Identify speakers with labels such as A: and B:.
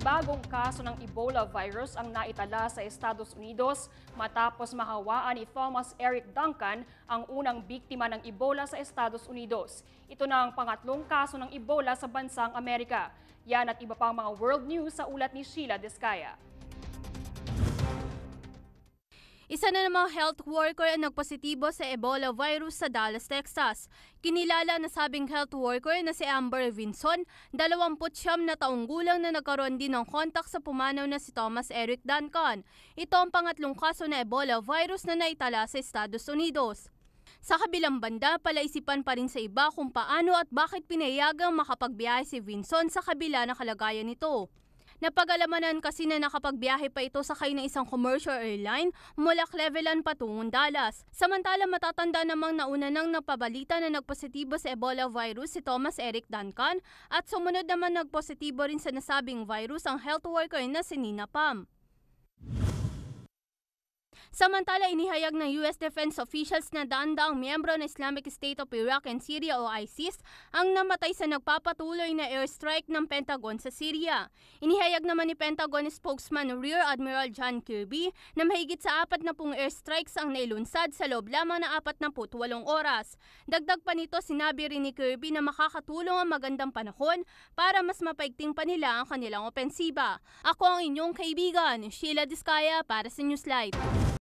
A: bagong kaso ng Ebola virus ang naitala sa Estados Unidos matapos mahawaan ni Thomas Eric Duncan ang unang biktima ng Ebola sa Estados Unidos. Ito na ang pangatlong kaso ng Ebola sa bansang Amerika. Yan at iba pang mga world news sa ulat ni Sheila Descaya. Isa na namang health worker ang nagpositibo
B: sa Ebola virus sa Dallas, Texas. Kinilala na sabing health worker na si Amber Vinson, 29 na taong gulang na nagkaroon din ng kontak sa pumanaw na si Thomas Eric Duncan. Ito ang pangatlong kaso na Ebola virus na naitala sa Estados Unidos. Sa kabilang banda, palaisipan pa rin sa iba kung paano at bakit pinayagang makapagbiyahe si Vinson sa kabila ng kalagayan nito napag kasi na nakapagbiyahe pa ito sakay na isang commercial airline mula Cleveland patungong Dallas. Samantala matatanda namang nauna nang napabalita na nagpositibo sa Ebola virus si Thomas Eric Duncan at sumunod naman nagpositibo rin sa nasabing virus ang health worker na si Nina Pam. Samantala, inihayag ng US defense officials na danda ang miyembro ng Islamic State of Iraq and Syria o ISIS ang namatay sa nagpapatuloy na airstrike ng Pentagon sa Syria. Inihayag naman ni Pentagon spokesman Rear Admiral John Kirby na mahigit sa 40 airstrikes ang nailunsad sa loob lamang na 48 oras. Dagdag pa nito, sinabi rin ni Kirby na makakatulong ang magandang panahon para mas mapaigting pa nila ang kanilang opensiba. Ako ang inyong kaibigan, Sheila Diskaya para sa Newslight.